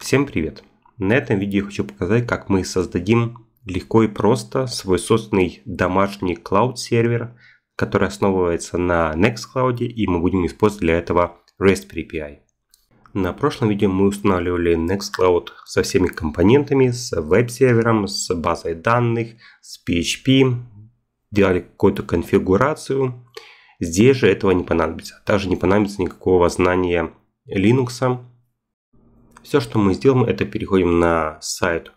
Всем привет! На этом видео я хочу показать, как мы создадим легко и просто свой собственный домашний клауд-сервер, который основывается на Nextcloud, и мы будем использовать для этого Raspberry Pi. На прошлом видео мы устанавливали Nextcloud со всеми компонентами, с веб-сервером, с базой данных, с PHP, делали какую-то конфигурацию. Здесь же этого не понадобится. Также не понадобится никакого знания Linux, все, что мы сделаем, это переходим на сайт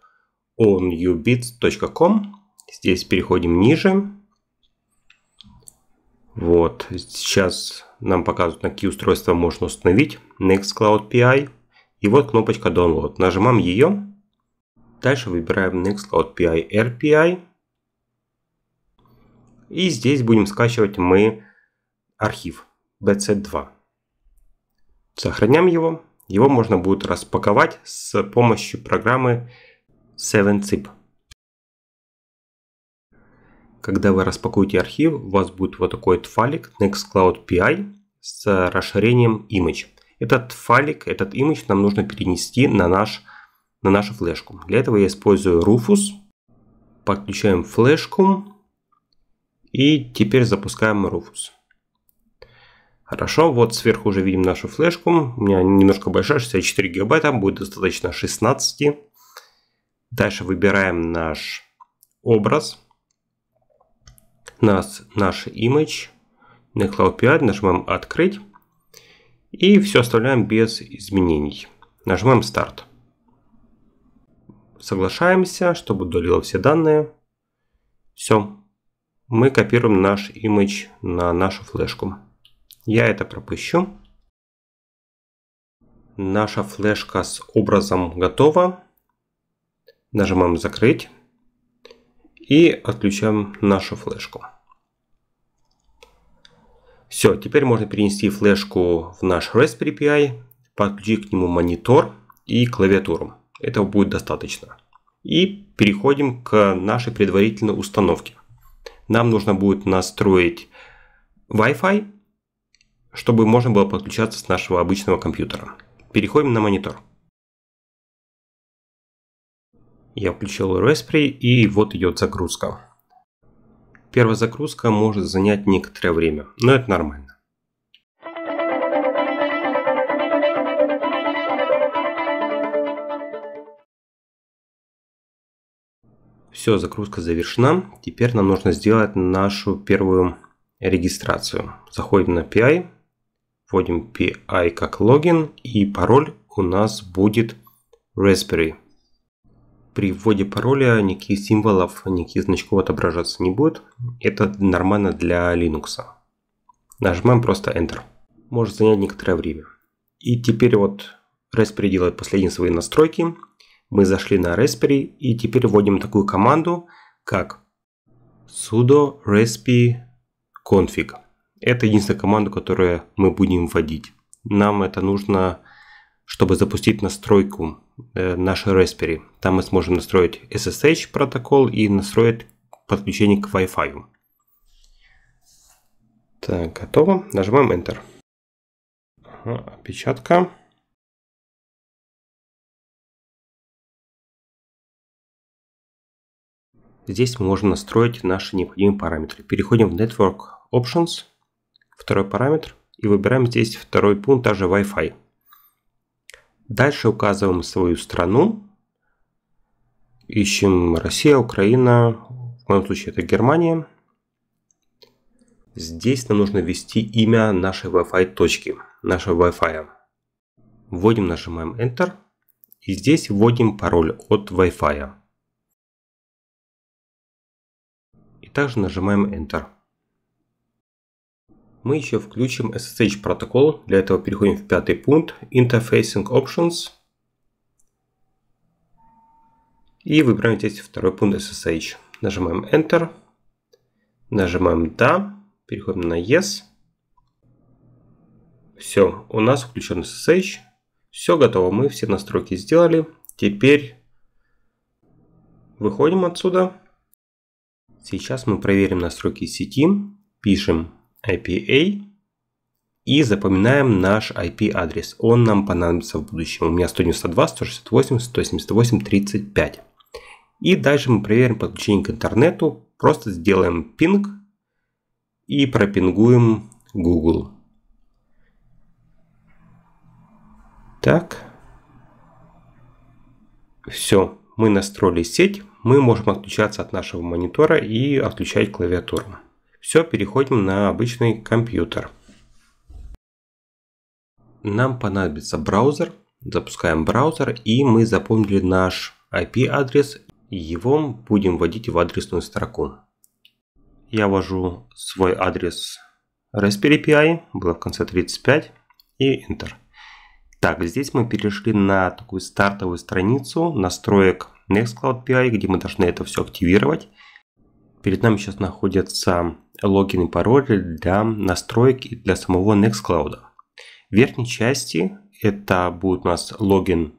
onubits.com. Здесь переходим ниже. Вот, сейчас нам показывают, на какие устройства можно установить Nextcloud PI. И вот кнопочка Download. Нажимаем ее. Дальше выбираем Nextcloud PI RPI. И здесь будем скачивать мы архив BC2. Сохраняем его. Его можно будет распаковать с помощью программы 7zip. Когда вы распакуете архив, у вас будет вот такой вот файлик Nextcloud PI с расширением image. Этот файлик, этот image нам нужно перенести на, наш, на нашу флешку. Для этого я использую Rufus. Подключаем флешку. И теперь запускаем Rufus. Хорошо, вот сверху уже видим нашу флешку. У меня немножко большая, 64 гигабайта, будет достаточно 16. Дальше выбираем наш образ, нас, наш image. На Cloud PI нажимаем «Открыть». И все оставляем без изменений. Нажимаем «Старт». Соглашаемся, чтобы удалило все данные. Все. Мы копируем наш image на нашу флешку. Я это пропущу. Наша флешка с образом готова. Нажимаем «Закрыть» и отключаем нашу флешку. Все, теперь можно перенести флешку в наш Raspberry Pi, подключить к нему монитор и клавиатуру. Этого будет достаточно. И переходим к нашей предварительной установке. Нам нужно будет настроить Wi-Fi чтобы можно было подключаться с нашего обычного компьютера. Переходим на монитор. Я включил Raspberry и вот идет загрузка. Первая загрузка может занять некоторое время, но это нормально. Все, загрузка завершена. Теперь нам нужно сделать нашу первую регистрацию. Заходим на PI, вводим PI как логин и пароль у нас будет Raspberry. При вводе пароля никаких символов, никаких значков отображаться не будет. Это нормально для Linux. Нажимаем просто Enter. Может занять некоторое время. И теперь вот Raspberry делает последние свои настройки. Мы зашли на Raspberry и теперь вводим такую команду, как sudo raspi config. Это единственная команда, которую мы будем вводить. Нам это нужно, чтобы запустить настройку э, нашей Raspberry. Там мы сможем настроить SSH протокол и настроить подключение к Wi-Fi. Так, готово. Нажимаем Enter. Ага, опечатка. Здесь мы можем настроить наши необходимые параметры. Переходим в Network Options – второй параметр и выбираем здесь второй пункт, также Wi-Fi. Дальше указываем свою страну. Ищем Россия, Украина, в моем случае это Германия. Здесь нам нужно ввести имя нашей Wi-Fi точки, нашего Wi-Fi. Вводим, нажимаем Enter. И здесь вводим пароль от Wi-Fi. И также нажимаем Enter мы еще включим SSH протокол. Для этого переходим в пятый пункт Interfacing Options. И выбираем здесь второй пункт SSH. Нажимаем Enter. Нажимаем «Да». Переходим на «Yes». Все, у нас включен SSH. Все готово, мы все настройки сделали. Теперь выходим отсюда. Сейчас мы проверим настройки сети. Пишем IPA и запоминаем наш IP-адрес. Он нам понадобится в будущем. У меня 192, 168, 178, 35. И дальше мы проверим подключение к интернету. Просто сделаем пинг и пропингуем Google. Так. Все, мы настроили сеть. Мы можем отключаться от нашего монитора и отключать клавиатуру. Все, переходим на обычный компьютер. Нам понадобится браузер. Запускаем браузер и мы запомнили наш IP-адрес. Его будем вводить в адресную строку. Я ввожу свой адрес Raspberry Pi, было в конце 35, и Enter. Так, здесь мы перешли на такую стартовую страницу настроек Nextcloud PI, где мы должны это все активировать. Перед нами сейчас находятся логин и пароль для настроек и для самого Nextcloud. В верхней части это будет у нас логин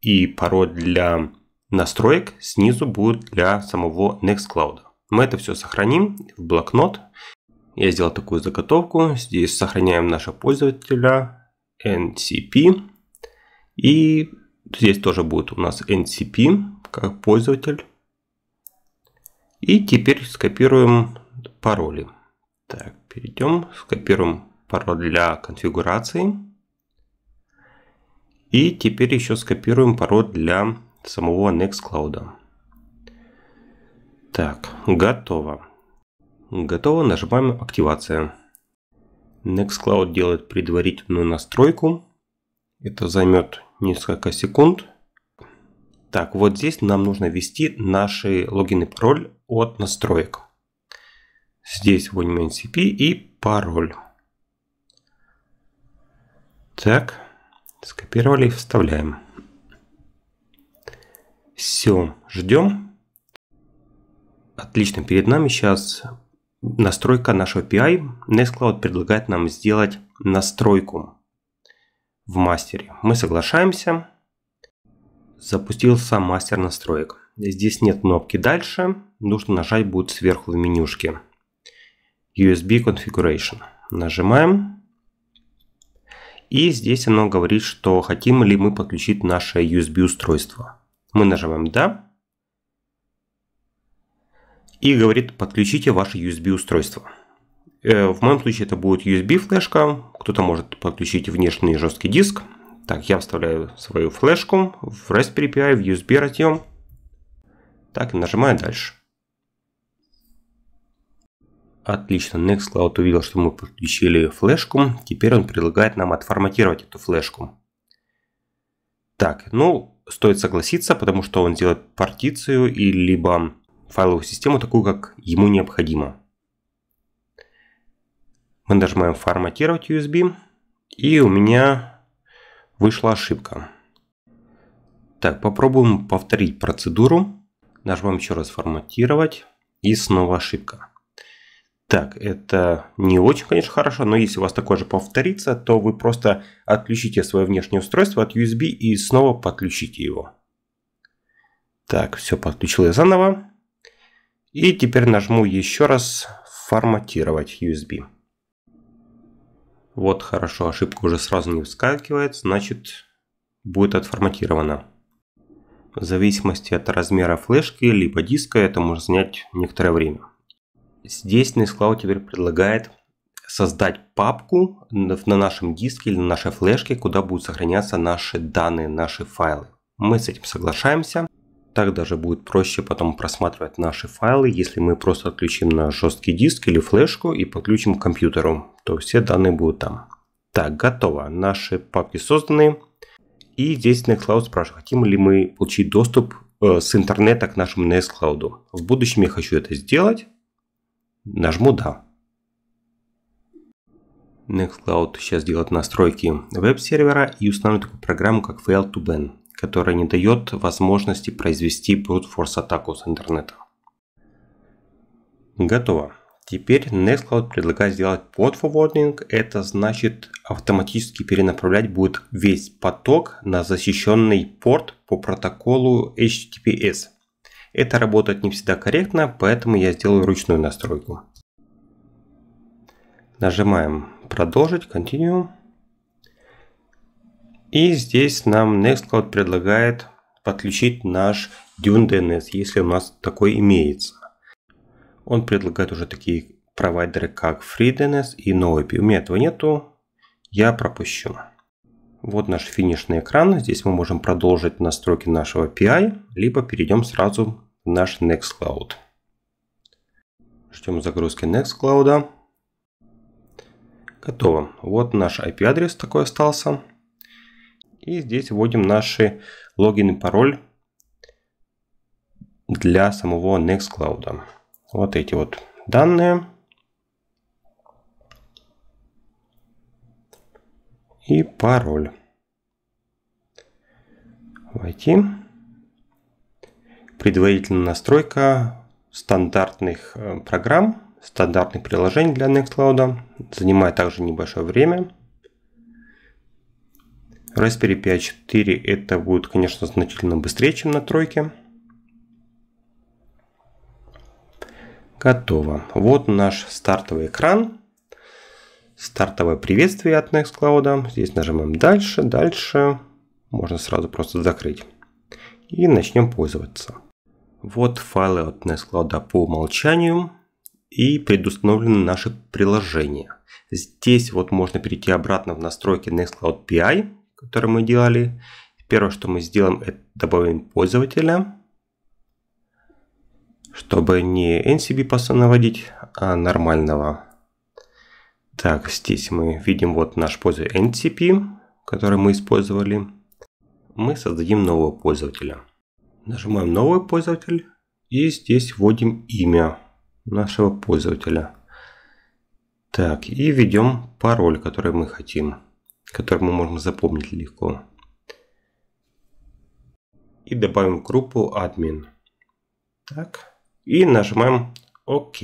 и пароль для настроек, снизу будет для самого Nextcloud. Мы это все сохраним в блокнот. Я сделал такую заготовку. Здесь сохраняем нашего пользователя NCP. И здесь тоже будет у нас NCP как пользователь. И теперь скопируем пароли. Так, перейдем, скопируем пароль для конфигурации. И теперь еще скопируем пароль для самого Nextcloud. Так, готово. Готово, нажимаем активация. Nextcloud делает предварительную настройку. Это займет несколько секунд. Так, вот здесь нам нужно ввести наши логин и пароль от настроек. Здесь вводим NCP и пароль. Так, скопировали и вставляем. Все, ждем. Отлично, перед нами сейчас настройка нашего PI. NestCloud предлагает нам сделать настройку в мастере. Мы соглашаемся запустился мастер настроек. Здесь нет кнопки «Дальше», нужно нажать будет сверху в менюшке. USB Configuration. Нажимаем. И здесь оно говорит, что хотим ли мы подключить наше USB устройство. Мы нажимаем «Да». И говорит, подключите ваше USB устройство. Э, в моем случае это будет USB флешка, кто-то может подключить внешний жесткий диск, так, я вставляю свою флешку в Raspberry Pi в USB разъем. Так, нажимаю дальше. Отлично, Nextcloud увидел, что мы подключили флешку. Теперь он предлагает нам отформатировать эту флешку. Так, ну, стоит согласиться, потому что он делает партицию и либо файловую систему, такую, как ему необходимо. Мы нажимаем «Форматировать USB», и у меня Вышла ошибка. Так, попробуем повторить процедуру. Нажмем еще раз форматировать. И снова ошибка. Так, это не очень, конечно, хорошо, но если у вас такое же повторится, то вы просто отключите свое внешнее устройство от USB и снова подключите его. Так, все подключил я заново. И теперь нажму еще раз форматировать USB. Вот хорошо, ошибка уже сразу не выскакивает, значит будет отформатировано. В зависимости от размера флешки либо диска это может занять некоторое время. Здесь Nextcloud теперь предлагает создать папку на нашем диске или на нашей флешке, куда будут сохраняться наши данные, наши файлы. Мы с этим соглашаемся. Так даже будет проще потом просматривать наши файлы, если мы просто отключим наш жесткий диск или флешку и подключим к компьютеру, то все данные будут там. Так, готово. Наши папки созданы. И здесь Nextcloud спрашивает, хотим ли мы получить доступ э, с интернета к нашему Nextcloud. В будущем я хочу это сделать. Нажму «Да». Nextcloud сейчас делает настройки веб-сервера и устанавливает такую программу, как Fail to Ban которая не дает возможности произвести brute force атаку с интернета. Готово. Теперь Nextcloud предлагает сделать под forwarding. Это значит автоматически перенаправлять будет весь поток на защищенный порт по протоколу HTTPS. Это работает не всегда корректно, поэтому я сделаю ручную настройку. Нажимаем продолжить, continue. И здесь нам Nextcloud предлагает подключить наш Dune DNS, если у нас такой имеется. Он предлагает уже такие провайдеры, как FreeDNS и NoIP. У меня этого нету, я пропущу. Вот наш финишный экран. Здесь мы можем продолжить настройки нашего Pi, либо перейдем сразу в наш Nextcloud. Ждем загрузки Nextcloud. Готово. Вот наш IP-адрес такой остался. И здесь вводим наши логин и пароль для самого Nextcloud. Вот эти вот данные. И пароль. Войти. Предварительная настройка стандартных э, программ, стандартных приложений для Nextcloud. Занимает также небольшое время. Raspberry Pi 4 это будет, конечно, значительно быстрее, чем на тройке. Готово. Вот наш стартовый экран. Стартовое приветствие от Nextcloud. Здесь нажимаем дальше, дальше. Можно сразу просто закрыть. И начнем пользоваться. Вот файлы от Nextcloud по умолчанию. И предустановлены наши приложения. Здесь вот можно перейти обратно в настройки Nextcloud PI который мы делали. Первое, что мы сделаем, это добавим пользователя, чтобы не NCB постоянно вводить, а нормального. Так, здесь мы видим вот наш пользователь NCP, который мы использовали. Мы создадим нового пользователя. Нажимаем «Новый пользователь» и здесь вводим имя нашего пользователя. Так, и введем пароль, который мы хотим который мы можем запомнить легко. И добавим группу админ. Так. И нажимаем ОК.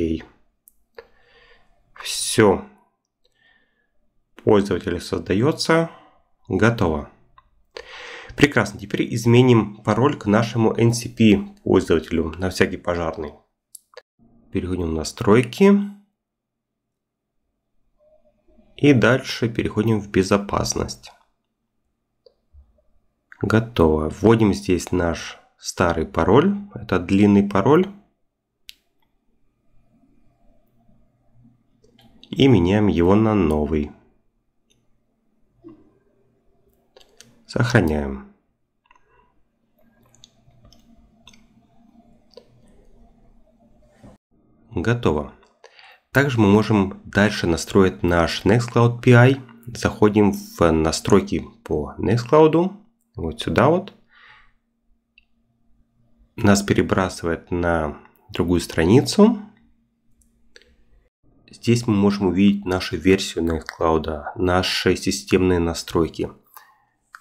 Все. Пользователь создается. Готово. Прекрасно. Теперь изменим пароль к нашему NCP пользователю на всякий пожарный. Переходим в настройки. И дальше переходим в безопасность. Готово. Вводим здесь наш старый пароль. Это длинный пароль. И меняем его на новый. Сохраняем. Готово. Также мы можем дальше настроить наш Nextcloud PI. Заходим в настройки по Nextcloud. Вот сюда вот. Нас перебрасывает на другую страницу. Здесь мы можем увидеть нашу версию Nextcloud, наши системные настройки.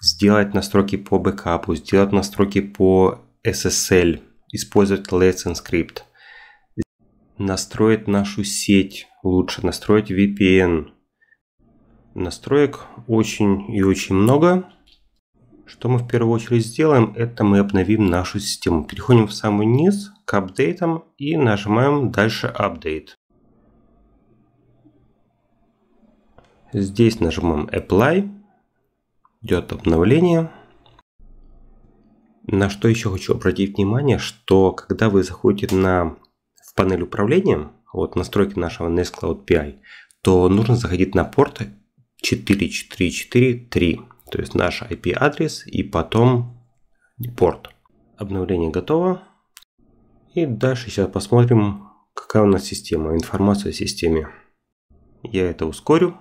Сделать настройки по бэкапу, сделать настройки по SSL, использовать Let's Encrypt – настроить нашу сеть лучше, настроить VPN. Настроек очень и очень много. Что мы в первую очередь сделаем, это мы обновим нашу систему. Переходим в самый низ к апдейтам и нажимаем дальше апдейт. Здесь нажимаем apply. Идет обновление. На что еще хочу обратить внимание, что когда вы заходите на в панель управления, вот настройки нашего Nest Cloud PI, то нужно заходить на порт 4443, то есть наш IP-адрес и потом порт. Обновление готово. И дальше сейчас посмотрим, какая у нас система, информация о системе. Я это ускорю.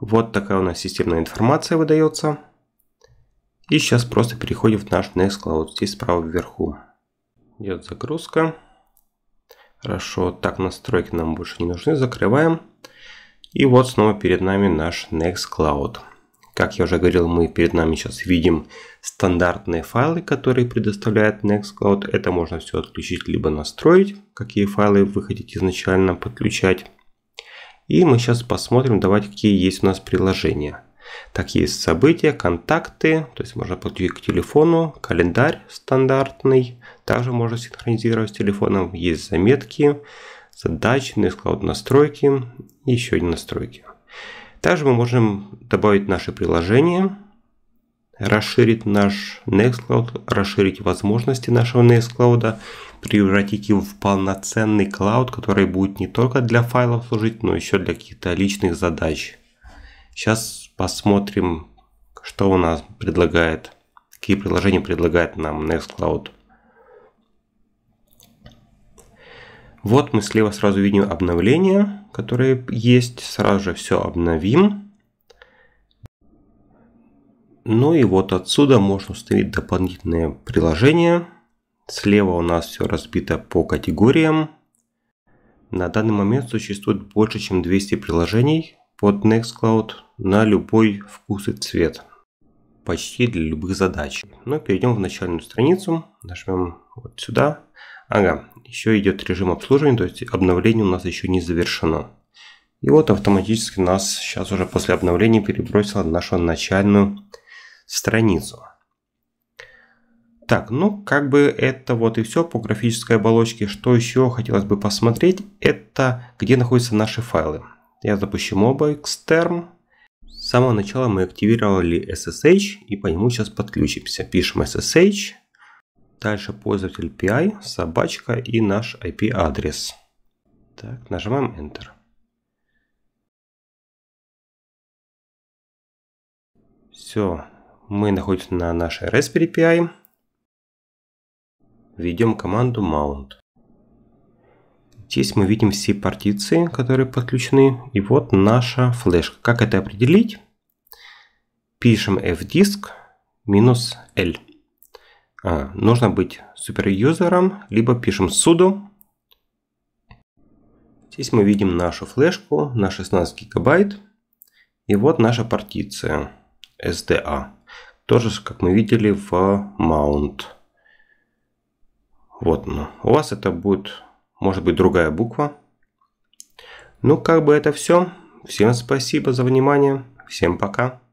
Вот такая у нас системная информация выдается. И сейчас просто переходим в наш Nextcloud, здесь справа вверху. Идет загрузка. Хорошо, так настройки нам больше не нужны, закрываем. И вот снова перед нами наш Nextcloud. Как я уже говорил, мы перед нами сейчас видим стандартные файлы, которые предоставляет Nextcloud. Это можно все отключить, либо настроить, какие файлы вы хотите изначально подключать. И мы сейчас посмотрим, давайте, какие есть у нас приложения. Так есть события, контакты, то есть можно подключить к телефону, календарь стандартный, также можно синхронизировать с телефоном, есть заметки, задачи, ну склад настройки еще одни настройки. Также мы можем добавить наши приложения, расширить наш Nextcloud, расширить возможности нашего Nextcloud, превратить его в полноценный клауд, который будет не только для файлов служить, но еще для каких-то личных задач. Сейчас посмотрим, что у нас предлагает, какие приложения предлагает нам Nextcloud. Вот мы слева сразу видим обновления, которые есть. Сразу же все обновим. Ну и вот отсюда можно установить дополнительные приложения. Слева у нас все разбито по категориям. На данный момент существует больше, чем 200 приложений, под Nextcloud на любой вкус и цвет. Почти для любых задач. Но перейдем в начальную страницу, нажмем вот сюда. Ага, еще идет режим обслуживания, то есть обновление у нас еще не завершено. И вот автоматически нас сейчас уже после обновления перебросило на нашу начальную страницу. Так, ну как бы это вот и все по графической оболочке. Что еще хотелось бы посмотреть, это где находятся наши файлы я запущу моба exterm. С самого начала мы активировали SSH и по нему сейчас подключимся. Пишем SSH, дальше пользователь PI, собачка и наш IP-адрес. Так, нажимаем Enter. Все, мы находимся на нашей Raspberry Pi. Введем команду mount. Здесь мы видим все партиции, которые подключены. И вот наша флешка. Как это определить? Пишем fdisk минус L. А, нужно быть суперюзером, либо пишем sudo. Здесь мы видим нашу флешку на 16 гигабайт. И вот наша партиция SDA. Тоже, как мы видели в mount. Вот, у вас это будет может быть другая буква. Ну, как бы это все. Всем спасибо за внимание. Всем пока.